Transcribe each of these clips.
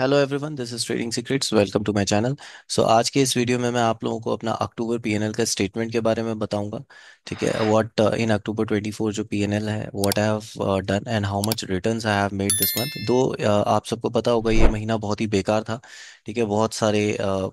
Hello everyone this is Trading Secrets welcome to my channel so आज के इस video में मैं आप लोगों को अपना अक्टूबर पीएनएल का स्टेटमेंट के बारे में बताऊंगा ठीक है व्हाट इन uh, अक्टूबर 24 जो पीएनएल है what I have done and how much returns I have made this month though uh, आप सबको पता होगा ये महीना बहुत ही बेकार था ठीक है बहुत सारे uh,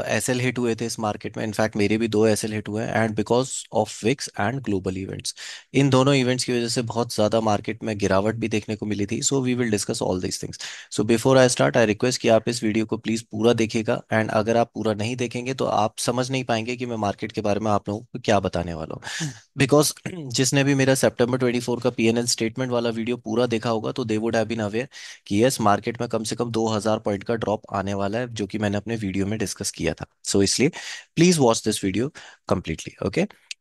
एस एल हिट हुए थे इस मार्केट में इनफैक्ट मेरे भी दो एस एल हिट हुए हैं and because of VIX and global events इन दोनों इवेंट्स की वजह से बहुत ज़्यादा मार्केट में गिरावट भी देखने को मिली थी so we will discuss all this things so before I start I request कि आप इस वीडियो को प्लीज़ पूरा देखेगा एंड अगर आप पूरा नहीं देखेंगे तो आप समझ नहीं पाएंगे कि मैं मार्केट के बारे में आप लोगों को क्या बताने वाला हूँ बिकॉज हम्म। जिसने भी मेरा सेप्टेम्बर ट्वेंटी फोर का पी एन एल स्टेटमेंट वाला वीडियो पूरा देखा होगा तो they would have been aware कि यस मार्केट में कम से कम दो हज़ार पॉइंट का ड्रॉप आने वाला है जो कि मैंने अपने वीडियो में डिस्कस किया किया था सो so, इसलिए please watch this video completely okay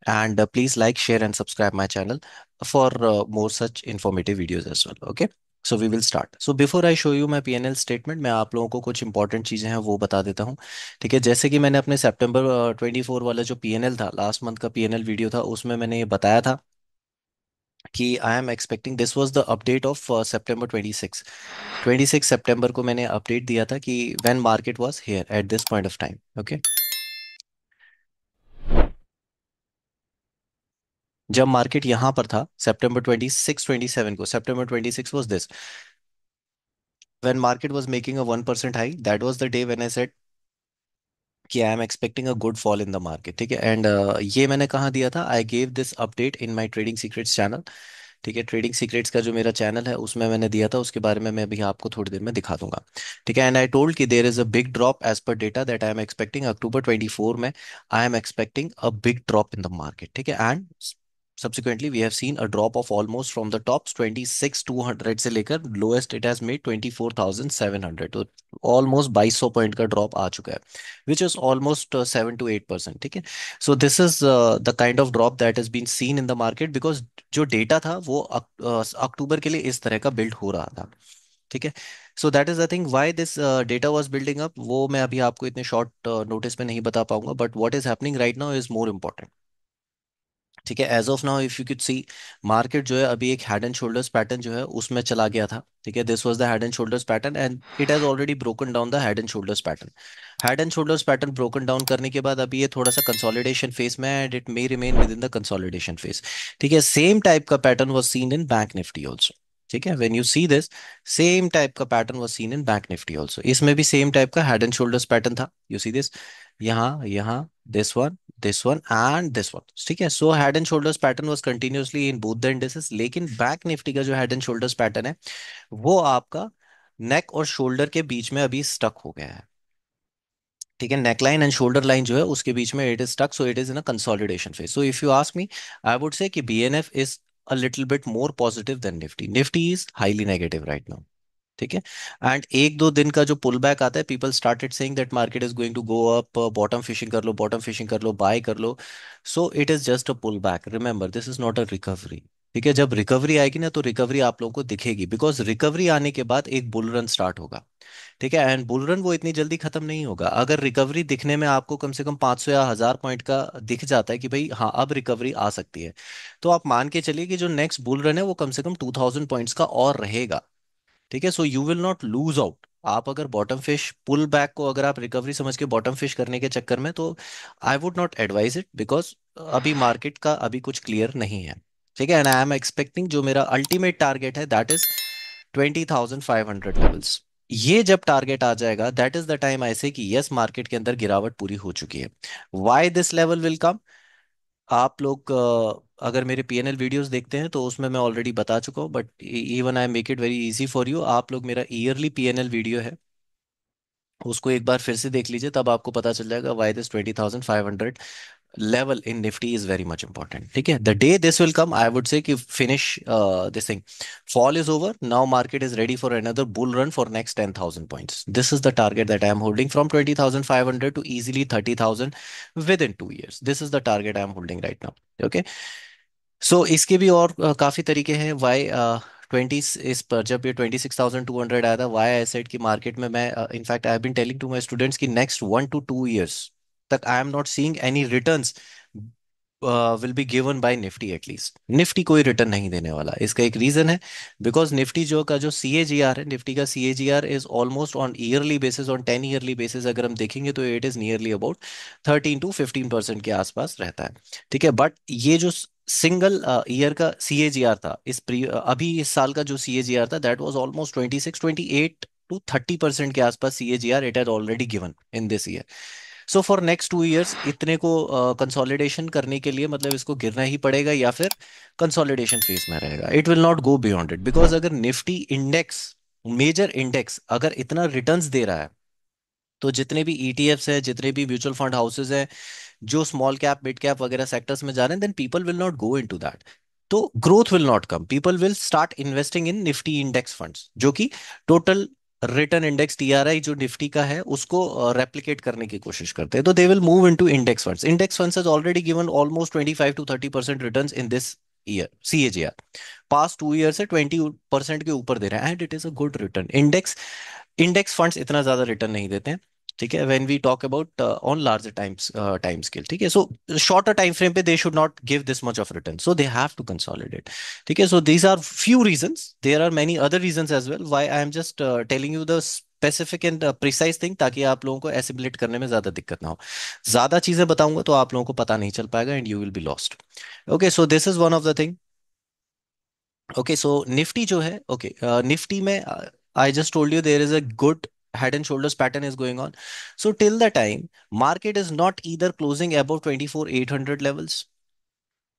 and please like share and subscribe my channel for more such informative videos as well okay so we will start so before I show you my P N L statement मैं आप लोगों को कुछ important चीज़ें हैं वो बता देता हूँ ठीक है जैसे कि मैंने अपने सेप्टेम्बर ट्वेंटी फोर वाला जो पी एन एल था लास्ट मंथ का पी एन एल वीडियो था उसमें मैंने ये बताया था कि I am expecting this was the update of six twenty six September को मैंने अपडेट दिया था कि when market was here at this point of time okay जब मार्केट यहां पर था सिक्स ट्वेंटी सेवन को twenty six was this market was making a one percent high that was the day when I said कि I am expecting a good fall in the market ठीक है and uh, ये मैंने कहा दिया था I gave this update in my Trading Secrets channel ठीक है ट्रेडिंग सीक्रेट्स का जो मेरा चैनल है उसमें मैंने दिया था उसके बारे में मैं अभी आपको थोड़ी देर में दिखा दूंगा ठीक है एंड आई टोल्ड कि there is a big drop as per data that I am expecting October twenty four में I am expecting a big drop in the market ठीक है and Subsequently, we have seen a drop of almost from the tops 26,200 से लेकर lowest it has made 24,700 तो almost 2200 point का drop आ चुका है which is almost uh, 7 to 8 percent ठीक है so this is the kind of drop that is been seen in the market because जो डेटा था वो uh, अक्टूबर के लिए इस तरह का बिल्ड हो रहा था ठीक है so that is the thing why this data was building up वो मैं अभी आपको इतने शॉर्ट नोटिस uh, में नहीं बता पाऊंगा but what is happening right now is more important ठीक है as of now if you could see market जो है अभी एक हेड एंड शोल्डर्स पैटर्न जो है उसमें चला गया था ठीक है this was the head and shoulders pattern and it has already broken down the head and shoulders pattern head and shoulders pattern broken down करने के बाद अभी ये थोड़ा सा कंसोलिडेशन फेज में and it may remain within the consolidation phase ठीक है सेम टाइप का pattern was seen in bank Nifty also ठीक है when you see this same type का pattern was seen in bank Nifty also इसमें भी same type का head and shoulders pattern था यू सी दिस यहाँ यहाँ this one this one and this one ठीक है so head and shoulders pattern was continuously in both the indices लेकिन back nifty का जो head and shoulders pattern है वो आपका neck और shoulder के बीच में अभी stuck हो गया है ठीक है neck line and shoulder line जो है उसके बीच में it is stuck so it is in a consolidation phase so if you ask me I would say कि BNF is a little bit more positive than Nifty. Nifty is highly negative right now. ठीक है and एक दो दिन का जो पुल back आता है people started saying that market is going to go up bottom fishing कर लो बॉटम फिशिंग कर लो बाय कर लो so it is just a pull back remember this is not a recovery ठीक है जब रिकवरी आएगी ना तो रिकवरी आप लोगों को दिखेगी बिकॉज रिकवरी आने के बाद एक बुल रन स्टार्ट होगा ठीक है एंड बुल रन वो इतनी जल्दी खत्म नहीं होगा अगर रिकवरी दिखने में आपको कम से कम 500 या हजार पॉइंट का दिख जाता है कि भाई हाँ अब रिकवरी आ सकती है तो आप मान के चलिए कि जो नेक्स्ट बुल रन है वो कम से कम टू थाउजेंड का और रहेगा ठीक है so you will not lose out आप अगर बॉटम फिश पुल बैक को अगर आप रिकवरी समझ के बॉटम फिश करने के चक्कर में तो I would not advise it because अभी मार्केट का अभी कुछ क्लियर नहीं है ठीक है एंड आई एम एक्सपेक्टिंग जो मेरा अल्टीमेट टारगेट है that is twenty thousand five hundred levels ये जब टारगेट आ जाएगा that is the time I say कि यस मार्केट के अंदर गिरावट पूरी हो चुकी है why this level will come आप लोग अगर मेरे पी वीडियोस देखते हैं तो उसमें मैं ऑलरेडी बता चुका हूँ but even I make it very easy for you आप लोग मेरा ईयरली पी वीडियो है उसको एक बार फिर से देख लीजिए तब आपको पता चल जाएगा why this twenty thousand five hundred level in Nifty is very much important. Okay, the day this will come, I would say कि finish uh, this thing. Fall is over. Now market is ready for another bull run for next 10,000 points. This is the target that I am holding from 20,500 to easily 30,000 within two years. This is the target I am holding right now. Okay. So इसके भी और uh, काफी तरीके हैं why uh, 20 इस पर जब ये 26,200 आया था वाई आई सेड की मार्केट में मैं in fact I been telling to my students कि next one two two years तक I am not seeing any returns will be given by Nifty at least Nifty कोई रिटर्न नहीं देने वाला इसका एक रीजन है बिकॉज निफ्टी जो का जो सी ए जी आर है निफ्टी का C A G R is almost on yearly basis on ten yearly basis अगर हम देखेंगे तो it is nearly about thirteen to fifteen percent के आसपास रहता है ठीक है बट ये जो सिंगल ईयर uh, का सी ए जी आर था इस प्री uh, अभी इस साल का जो सी ए जी आर था that was almost twenty six twenty eight to thirty percent के आसपास C A G R it has already given in this year so for next two years इतने को कंसोलिडेशन uh, करने के लिए मतलब इसको गिरना ही पड़ेगा या फिर कंसोलिडेशन फेज में रहेगा it will not go beyond it because अगर निफ्टी इंडेक्स मेजर इंडेक्स अगर इतना रिटर्न दे रहा है तो जितने भी ईटीएफ e है जितने भी म्यूचुअल फंड हाउसेज है जो स्मॉल कैप मिड कैप वगैरह सेक्टर्स में जा रहे हैं then people will not go in to that तो growth will not come people will start investing in Nifty index funds जो कि टोटल रिटर्न इंडेक्स टीआरआई जो निफ्टी का है उसको रेप्लीकेट uh, करने की कोशिश करते हैं तो they will move into index funds index funds has already given almost 25 to 30 percent return in this year CAGR past two year से 20 परसेंट के ऊपर दे रहे हैं and it is a good return index index funds इतना ज्यादा return नहीं देते हैं ठीक है when we talk about on larger times time scale ठीक है सो शॉर्टर टाइम फ्रेम पे they should not give this much of return so they have to consolidate ठीक है so these are few reasons there are many other reasons as well why I am just telling you the specific and precise thing ताकि आप लोगों को assimilate करने में ज्यादा दिक्कत ना हो ज्यादा चीजें बताऊंगा तो आप लोगों को पता नहीं चल पाएगा and you will be lost okay so this is one of the thing okay so Nifty जो है ओके okay, निफ्टी uh, में I just told you there is a good head and shoulders pattern is going on. So till the time, market is not either closing above 24,800 levels.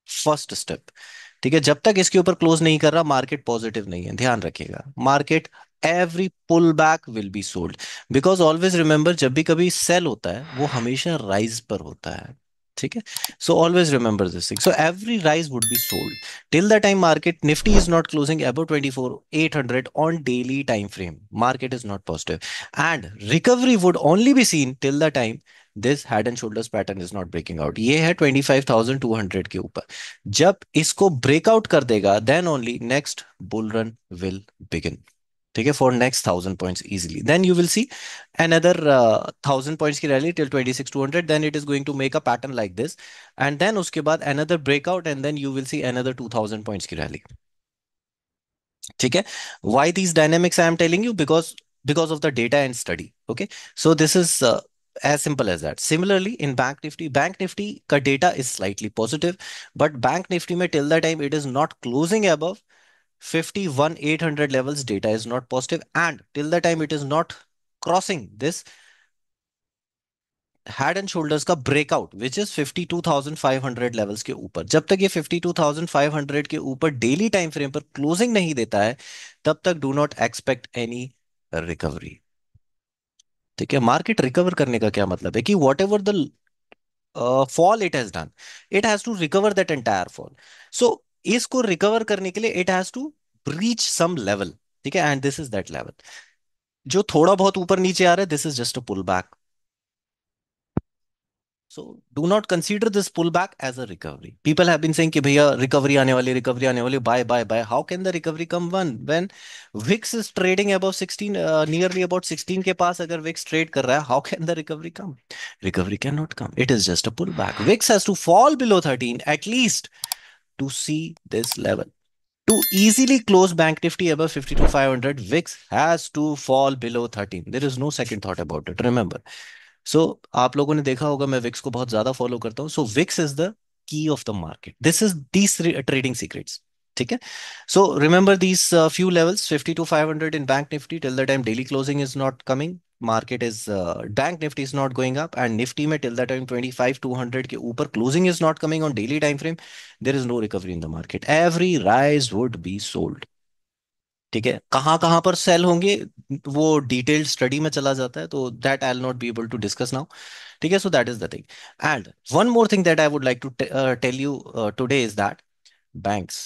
First step. ठीक है जब तक इसके ऊपर close नहीं कर रहा मार्केट पॉजिटिव नहीं है ध्यान रखिएगा market every pull back will be sold because always remember जब भी कभी सेल होता है वो हमेशा राइज पर होता है ठीक है so always remember this thing so every rise would be sold till the time market Nifty is not closing at hundred on daily time frame market is not positive and recovery would only be seen till the time this head and shoulders pattern is not breaking out ये है 25200 के ऊपर जब इसको breakout कर देगा then only next bull run will begin ठीक है for next thousand point easily then you will see another thousand points की rally till twenty six two hundred then it is going to make a pattern like this and then उसके बाद another breakout and then you will see another two thousand point की rally ठीक है why these dynamics I am telling you because because of the data and study okay so this is as simple as that similarly in bank Nifty bank Nifty का data is slightly positive but bank Nifty में till the time it is not closing above 51800 levels data is not positive and till the time it is not crossing this head and shoulders का breakout which is 52,500 levels के ऊपर जब तक ये 52,500 के ऊपर daily time frame पर closing नहीं देता है तब तक do not expect any recovery ठीक है मार्केट रिकवर करने का क्या मतलब है कि whatever the fall it has done it has to recover that entire fall so इसको रिकवर करने के लिए it has to reach some level ठीक है and this is that level जो थोड़ा बहुत ऊपर नीचे आ रहा है this is just a pull back so do not consider this pull back as a recovery people have been saying कि भैया रिकवरी आने वाली रिकवरी आने वाली buy buy buy how can the recovery come one when VIX is trading about 16 nearly about 16 के पास अगर VIX trade कर रहा है how can the recovery come recovery can not come it is just a pull back VIX has to fall below 13 at least least to see this level. To easily close Bank Nifty above 52,500, VIX has to fall below 13. There is no second thought about it. Remember. So so, आप लोगों ने देखा होगा मैं Vicks को बहुत ज्यादा फॉलो करता हूँ so VIX is the key of the market this is these trading secrets ठीक है so remember these few levels 50 to 500 in bank Nifty till the time daily closing is not coming market is bank Nifty is not going up and Nifty में till the time 25 200 के ऊपर closing is not coming on daily time frame there is no recovery in the market every rise would be sold ठीक है कहां कहां पर cell होंगे वो डिटेल्ड स्टडी में चला जाता है तो that I not be able to discuss now ठीक है so that is the thing and one more thing that I would like to tell you today is that banks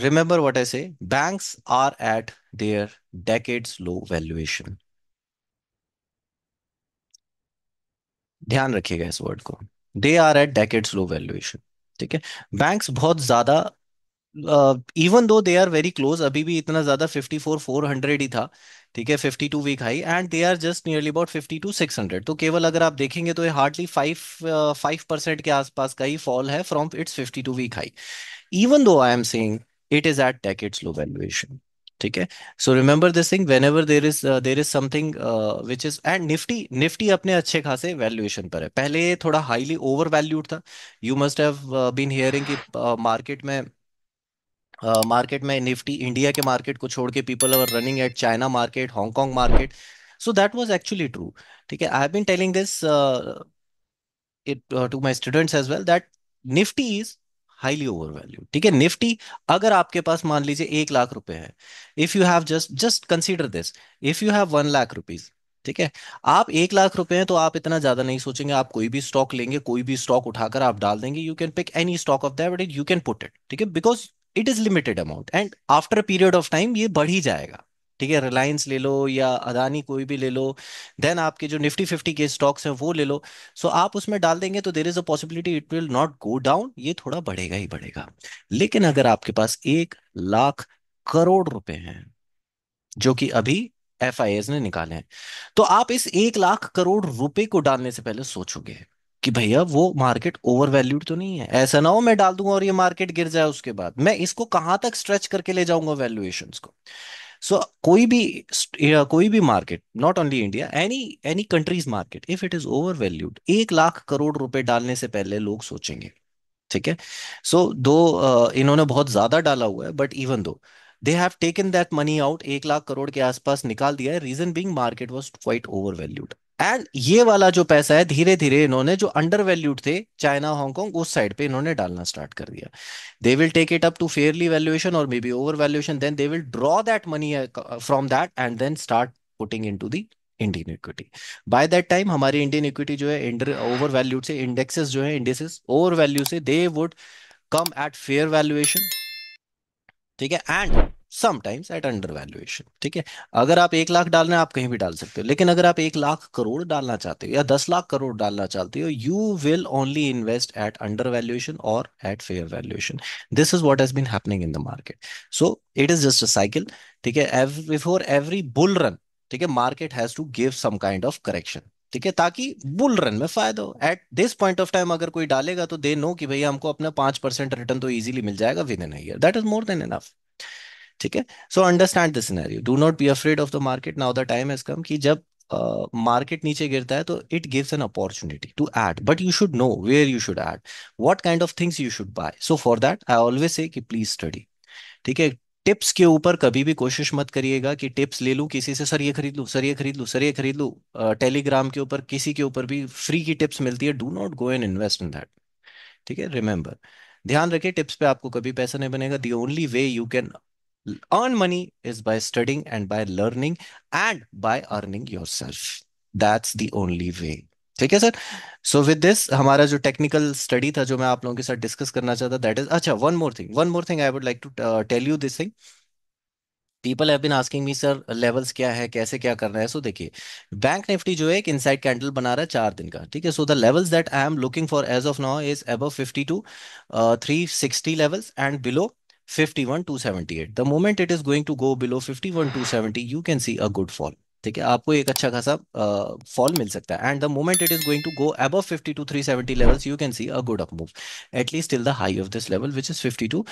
remember what I say, banks are at their decades low valuation. ध्यान रखिएगा इस word को they are at decade low valuation ठीक है banks बहुत ज्यादा even though they are very close अभी भी इतना ज्यादा 54 400 ही था ठीक है 52 week high and they are just nearly about 52 600 तो केवल अगर आप देखेंगे तो ये हार्डली 5 फाइव परसेंट के आसपास का ही फॉल है from its 52 week high even though I am saying it is at decades low valuation. ठीक है so remember this thing whenever there is there is something which is and Nifty Nifty अपने अच्छे खासे valuation पर है पहले ये थोड़ा हाईली ओवर वैल्यूड था you must have been hearing कि मार्केट uh, में मार्केट uh, में निफ्टी इंडिया के मार्केट को छोड़ के people are running at China market Hong Kong market so that was actually true ठीक है I have been telling this it to my students as well that Nifty is highly over value ठीक है Nifty अगर आपके पास मान लीजिए एक लाख रुपए है if you have just just consider this if you have one lakh rupees ठीक है आप एक लाख रुपए हैं तो आप इतना ज्यादा नहीं सोचेंगे आप कोई भी स्टॉक लेंगे कोई भी स्टॉक उठाकर आप डाल देंगे you can pick any stock of that you can put it ठीक है because it is limited amount and after period of time ये बढ़ ही जाएगा ठीक है रिलायंस ले लो या अदानी कोई भी ले लो देन आपके जो निफ्टी फिफ्टी के स्टॉक्स हैं वो ले लो सो so आप उसमें डाल देंगे तो there is a possibility it will not go down ये थोड़ा बढ़ेगा ही बढ़ेगा लेकिन अगर आपके पास एक लाख करोड़ रुपए हैं जो कि अभी एफ ने निकाले हैं तो आप इस एक लाख करोड़ रुपए को डालने से पहले सोचोगे कि भैया वो मार्केट ओवर वैल्यूड तो नहीं है ऐसा ना हो मैं डाल दूंगा और ये मार्केट गिर जाए उसके बाद मैं इसको कहां तक स्ट्रेच करके ले जाऊंगा वैल्यूएशन को सो कोई भी कोई भी market not only India any any countries market if it is over valued एक लाख करोड़ रुपए डालने से पहले लोग सोचेंगे ठीक है सो दो इन्होंने बहुत ज्यादा डाला हुआ है but even though they have taken that money out एक लाख करोड़ के आसपास निकाल दिया है reason being market was quite valued and ये वाला जो पैसा है धीरे धीरे इन्होंने जो अंडर वैल्यूड थे चाइना हांगकॉन्ग उस साइड पे इन्होंने डालना स्टार्ट कर दिया they will take it up to fairly valuation और may be over valuation then they will draw that money from that and then start putting in to the Indian equity by that time हमारी Indian equity जो है over valued से indexes जो है indexes over value से they would come at fair valuation ठीक है and sometimes at under valuation ठीक है अगर आप एक लाख डालना आप कहीं भी डाल सकते हो लेकिन अगर आप एक लाख करोड़ डालना चाहते हो या दस लाख करोड़ डालना चाहते हो you will only invest at under valuation और at fair valuation this is what has been happening in the market so it is just a cycle ठीक है बिफोर एवरी बुल रन ठीक है market has to give some kind of correction ठीक है ताकि bull run में फायदा हो at this point of time अगर कोई डालेगा तो दे नो कि भैया हमको अपना पांच परसेंट रिटर्न तो इजीली मिल जाएगा within year that is more than enough ठीक है so understand this scenario do not be afraid of the market now the time has come कि जब मार्केट uh, नीचे गिरता है तो it gives an opportunity to add but you should know where you should add what kind of things you should buy so for that I always से कि please study ठीक है टिप्स के ऊपर कभी भी कोशिश मत करिएगा कि टिप्स ले लूं किसी से सर ये खरीद लूं सर ये खरीद लूं सर ये खरीद लूं टेलीग्राम के ऊपर किसी के ऊपर भी फ्री की टिप्स मिलती है do not go and invest in that ठीक है रिमेंबर ध्यान रखिए टिप्स पे आपको कभी पैसा नहीं बनेगा the only way you can earn money is by studying and by learning and by earning yourself. That's the only way. ठीक है सर सो विद दिस हमारा जो टेक्निकल स्टडी था जो मैं आप लोगों के साथ डिस्कस करना चाहता दैट इज अच्छा one more thing one more thing I would like to tell you this thing people have been asking me sir levels क्या है कैसे क्या करना है सो देखिए बैंक निफ्टी जो है एक इनसाइड कैंडल बना रहा है चार दिन का ठीक है so the levels that I am looking for as of now is above fifty two three sixty levels and below 51,278. the moment it is going to go below 51,270, you can see a good fall ठीक है आपको एक अच्छा खासा fall मिल सकता है and the moment it is going to go अब fifty two seventy level you can see a good up move at least till the high of this level which is fifty two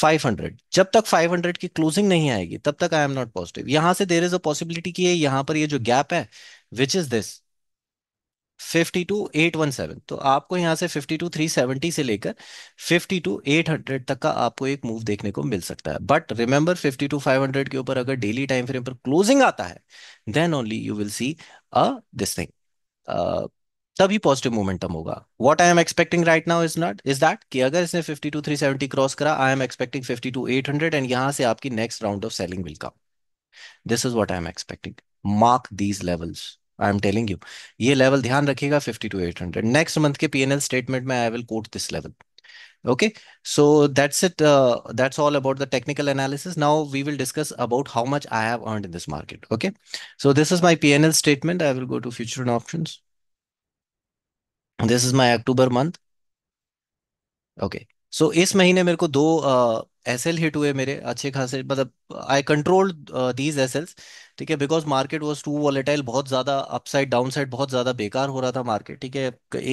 five hundred जब तक five hundred की closing नहीं आएगी तब तक I am not positive यहां से देर is a possibility की है यहाँ पर ये यह जो गैप है which is this fifty two eight one seven तो आपको यहाँ से फिफ्टी टू थ्री सेवेंटी से लेकर फिफ्टी टू एट हंड्रेड तक का आपको एक मूव देखने को मिल सकता है but remember fifty two five hundred के ऊपर अगर डेली टाइम फ्रेम पर क्लोजिंग आता है then only you will see a this thing तभी पॉजिटिव मोमेंटम होगा what I am expecting right now is not is that कि अगर इसने fifty two three seventy cross करा I am expecting fifty two eight hundred and यहाँ से आपकी next round of selling will come this is what I am expecting mark these levels I am telling you ये level ध्यान रखिएगा fifty two eight hundred next month के P N L statement में I will quote this level okay so that's it that's all about the technical analysis now we will discuss about how much I have earn in this market okay so this is my P N L statement I will go to future in option this is my October month okay so इस महीने मेरे को दो S L hit हुए मेरे अच्छे खासे मतलब आई कंट्रोल दीज एसएल्स ठीक है because market was too volatile बहुत ज्यादा अपसाइड डाउन साइड बहुत ज्यादा बेकार हो रहा था मार्केट ठीक है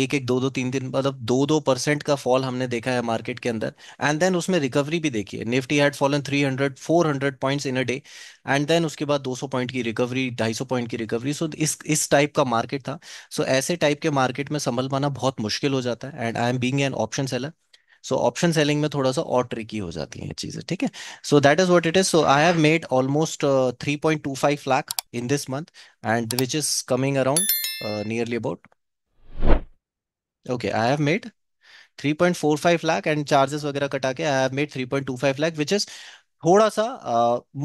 एक एक दो दो तीन दिन मतलब दो दो परसेंट का फॉल हमने देखा है मार्केट के अंदर एंड देन उसमें रिकवरी भी देखी है Nifty had fallen three hundred four hundred point in a day and then उसके बाद दो सौ पॉइंट की रिकवरी ढाई सौ पॉइंट की रिकवरी सो so इस इस टाइप का मार्केट था सो so ऐसे टाइप के मार्केट में संभल पाना बहुत मुश्किल हो जाता है and I am being an option seller so option selling में थोड़ा सा और ट्रिकी हो जाती है चीज़ें ठीक है so that is what it is so I have made almost three point two five lakh in this month and which is coming around nearly about okay I have made 3.45 lakh and charges वगैरह कटा के I have made 3.25 lakh which is थोड़ा सा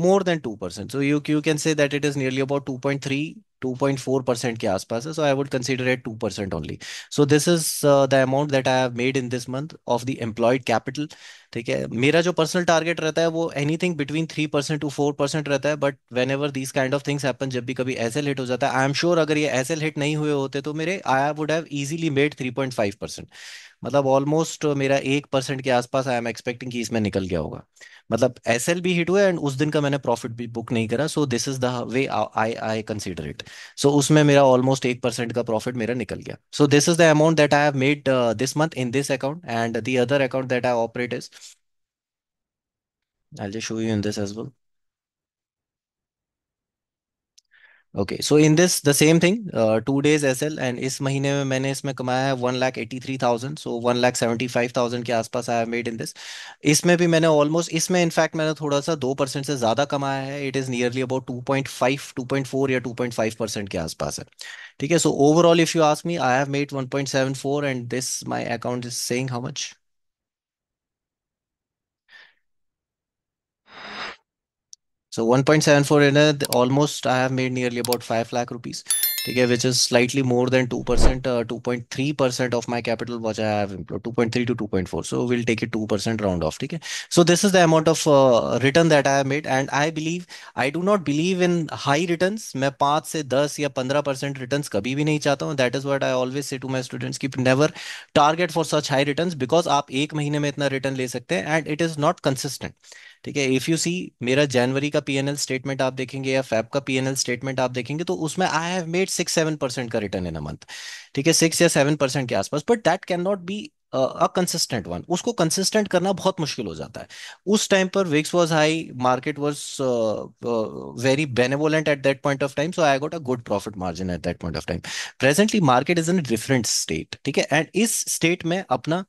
more than two percent so you you can say that it is nearly about two point three two point four percent के आसपास है so I would consider it two percent only so this is the amount that I have made in this month of the employed capital ठीक है मेरा जो personal target रहता है वो anything between three percent to four percent रहता है but whenever these kind of things happen जब भी कभी ऐसे हिट हो जाता है आई एम श्योर अगर ये ऐसे हिट नहीं हुए होते तो मेरे I would have easily made three point five percent मतलब ऑलमोस्ट मेरा एक परसेंट के आसपास आई एम एक्सपेक्टिंग कि इसमें निकल गया होगा मतलब एस एल भी हिट हुआ एंड उस दिन का मैंने प्रॉफिट भी बुक नहीं करा so this is the way I I consider it so उसमें मेरा ऑलमोस्ट एक परसेंट का प्रॉफिट मेरा निकल गया so this is the amount that I have made this month in this account and the other account that I operate is I just show you in this as well okay so in this the same thing two days S L and इस महीने में मैंने इसमें कमाया है one lakh eighty three thousand so one lakh seventy five thousand के आसपास I have made in this इसमें भी मैंने ऑलमोस्ट इसमें इनफैक्ट मैंने थोड़ा सा दो परसेंट से ज़्यादा कमाया है it is nearly about two point five two point four या टू पॉइंट फाइव परसेंट के आसपास है ठीक है so overall if you ask me I have made one point seven four and this my account is saying how much So 1.74 in it, almost I have made nearly about 5 lakh rupees, okay, which is slightly more than 2%, 2.3% uh, of my capital, which I have employed, 2.3 to 2.4. So we'll take it 2% round off, okay. So this is the amount of uh, return that I have made. And I believe, I do not believe in high returns. मैं पाँच से दस या पंद्रह percent return कभी भी नहीं चाहता हूँ that is what I always say to my students की never target for such high return because आप एक महीने में इतना रिटर्न ले सकते हैं and it is not consistent ठीक है इफ़ यू सी मेरा जनवरी का पीएनएल स्टेटमेंट आप देखेंगे या फेब का पीएनएल स्टेटमेंट आप देखेंगे तो उसमें I have made six seven percent का रिटर्न इन अ मंथ ठीक है सिक्स या सेवन परसेंट के आसपास but that can not be a consistent one उसको कंसिस्टेंट करना बहुत मुश्किल हो जाता है उस टाइम पर VIX was high market was very benevolent at that point of time so I got a good profit margin at that point of time presently market is in different state ठीक है and इस state में अपना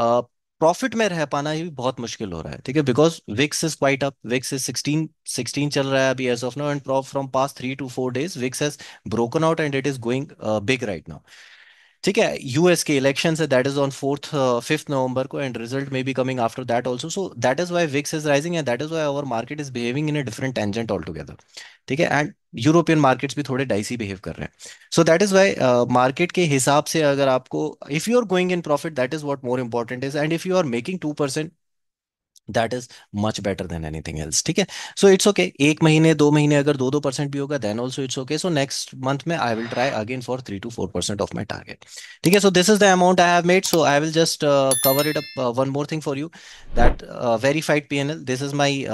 uh, profit में रह पाना ही बहुत मुश्किल हो रहा है ठीक है because VIX is quite up VIX is 16 16 चल रहा है अभी as of now and from past three to four days VIX has broken out and it is going big right now ठीक है यूएस के इलेक्शन है that is on fourth fifth November को and result may be coming after that also so that is why VIX is rising and that is why our market is behaving in a different tangent all together ठीक है and European markets भी थोड़े dicey behave कर रहे हैं so that is why market के हिसाब से अगर आपको if you are going in profit that is what more important is and if you are making two percent that is much better than anything else ठीक है so it's okay एक महीने दो महीने अगर दो दो परसेंट भी होगा then also it's okay so next month में I will try again for three to four percent of my target ठीक है so this is the amount I have made so I will just cover it up one more thing for you that verified P N L this is my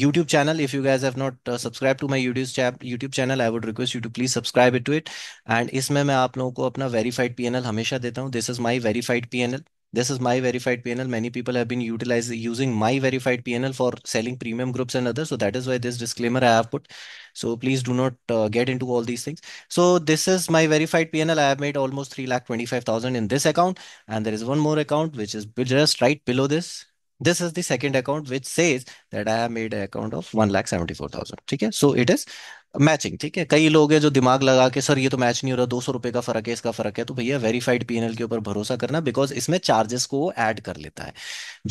YouTube channel if you guys have not subscribe to my YouTube YouTube channel I would request you to please subscribe it to it and इसमें मैं आप लोगों को अपना verified P N L हमेशा देता हूँ this is my verified P N L This is my verified PNL. Many people have been utilizing using my verified PNL for selling premium groups and others. So that is why this disclaimer I have put. So please do not uh, get into all these things. So this is my verified PNL. I have made almost three lakh twenty-five thousand in this account. And there is one more account, which is just right below this. This is the second account, which says that I have made an account of one lakh seventy-four thousand. Okay. So it is matching ठीक है कई लोग हैं जो दिमाग लगा के sir ये तो मैच नहीं हो रहा दो सौ रुपए का फर्क है इसका फर्क है तो भैया वेरीफाइड पीएनएल के ऊपर भरोसा करना बिकॉज इसमें चार्जेस को वो ऐड कर लेता है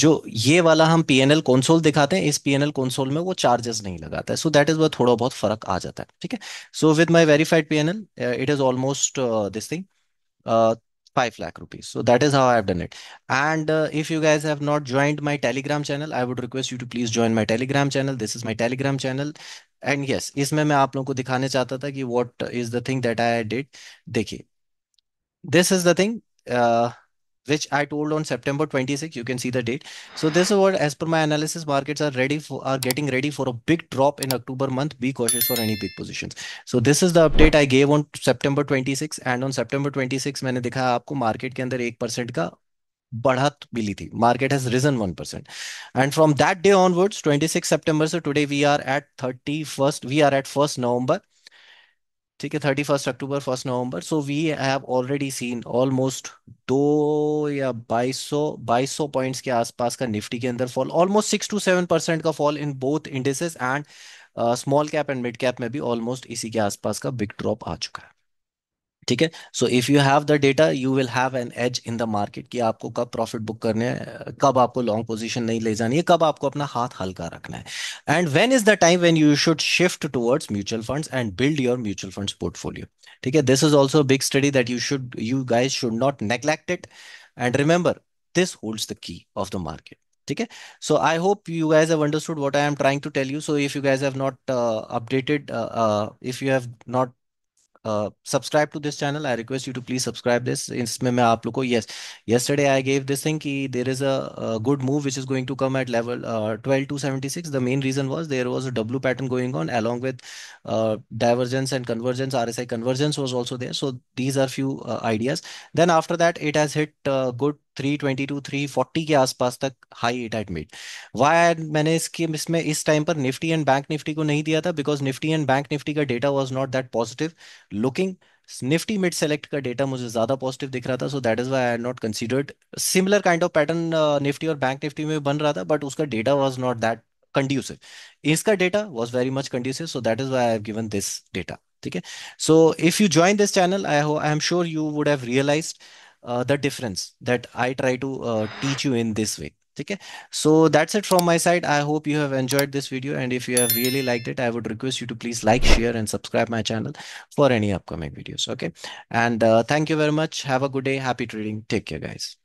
जो ये वाला हम पीएनएल कंसोल दिखाते हैं इस पीएनएल कंसोल में वो चार्जेस नहीं लगाता है सो दैट इज वह थोड़ा बहुत फर्क आ जाता है ठीक है so with my verified L it is almost this thing 5 lakh rupees. So that is how I have done it. And uh, if you guys have not joined my Telegram channel, I would request you to please join my Telegram channel. This is my Telegram channel. And yes, इसमें मैं आप लोगों को what is the thing that I did. The This is the thing. देखिए uh, which I told on September 26. You can see the date. So this is what, as per my analysis, markets are ready for are getting ready for a big drop in October month. Be cautious for any big positions. So this is the update I gave on September 26 and on September 26 I have आपको you के अंदर एक percent का बढ़त मिली थी market has risen one percent and from that 26 September से today, we are at thirty first. We are at first November. ठीक है thirty first October first November so we have already seen almost दो या बाईस सौ बाईस सौ points के आसपास का निफ्टी के अंदर fall almost six to seven percent का fall in both indices and small cap and mid cap में भी ऑलमोस्ट इसी के आसपास का बिग ड्रॉप आ चुका है ठीक है so if you have the data you will have an edge in the market कि आपको कब प्रॉफिट बुक करने हैं कब आपको लॉन्ग पोजीशन नहीं ले जानी है कब आपको अपना हाथ हल्का रखना है and when is the time when you should shift towards mutual funds and build your mutual funds portfolio ठीक है this is also big study that you should you guys should not neglect it and remember this holds the key of the market ठीक है so I hope you guys have understood what I am trying to tell you so if you guys have not updated if you have not Uh, subscribe to this channel. I request you to please subscribe this. Yes, yesterday I gave this thing that there is a, good move which is going to come at level uh, 12276. The main reason was there was a double pattern going on along with uh, divergence and convergence. RSI convergence was also there. So these are few uh, ideas. Then after that, it has hit uh, good three twenty two three forty के आसपास तक high it at mid वाई मैंने इसके इसमें इस time पर Nifty and bank Nifty को नहीं दिया था because Nifty and bank Nifty का data was not that positive looking Nifty mid select का डेटा मुझे ज्यादा पॉजिटिव दिख रहा था so that is why I not considered similar kind of pattern Nifty और बैंक निफ्टी में बन रहा था बट उसका data was not that conducive इसका data was very much conducive so that is why I have given this data ठीक है so if you join this channel I I am sure you would have realised Uh, the difference that I try to uh, teach you in this way. Okay, so that's it from my side. I hope you have enjoyed this video. And if you have really liked it, I would request you to please like, share, and subscribe my channel for any upcoming videos. Okay, and uh, thank you very much. Have a good day. Happy trading. Take care, guys.